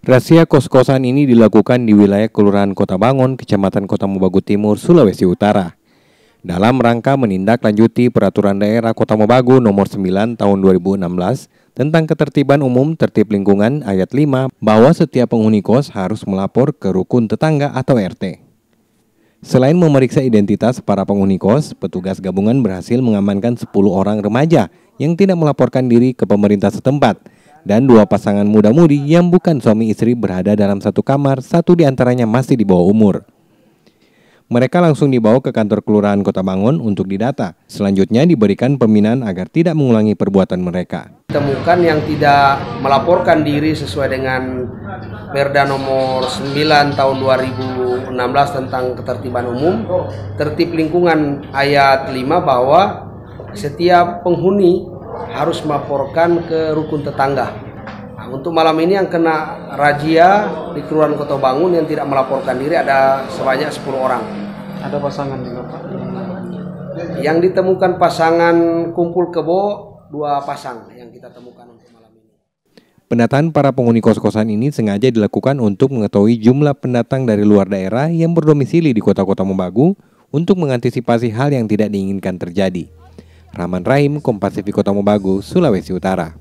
Rahasia kos-kosan ini dilakukan di wilayah Kelurahan Kota Bangun, Kecamatan Kota Mubagu Timur, Sulawesi Utara. Dalam rangka menindaklanjuti Peraturan Daerah Kota Mubagu Nomor 9 Tahun 2016 tentang Ketertiban Umum Tertib Lingkungan Ayat 5 bahwa setiap penghuni kos harus melapor ke rukun tetangga atau RT. Selain memeriksa identitas para penghuni kos, petugas gabungan berhasil mengamankan 10 orang remaja yang tidak melaporkan diri ke pemerintah setempat – dan dua pasangan muda-mudi yang bukan suami istri berada dalam satu kamar, satu di antaranya masih di bawah umur. Mereka langsung dibawa ke kantor kelurahan Kota Bangun untuk didata. Selanjutnya diberikan pembinaan agar tidak mengulangi perbuatan mereka. Temukan yang tidak melaporkan diri sesuai dengan Perda nomor 9 tahun 2016 tentang ketertiban umum, tertib lingkungan ayat 5 bahwa setiap penghuni harus melaporkan ke rukun tetangga. Nah, untuk malam ini yang kena razia di Kelurahan Kota Bangun yang tidak melaporkan diri ada sebanyak 10 orang. Ada pasangan juga Pak? Yang ditemukan pasangan kumpul kebo dua pasang yang kita temukan untuk malam ini. Pendataan para penghuni kos-kosan ini sengaja dilakukan untuk mengetahui jumlah pendatang dari luar daerah yang berdomisili di kota-kota Membagu untuk mengantisipasi hal yang tidak diinginkan terjadi. Raman Rahim, Kompas TV Kota Mobagu, Sulawesi Utara.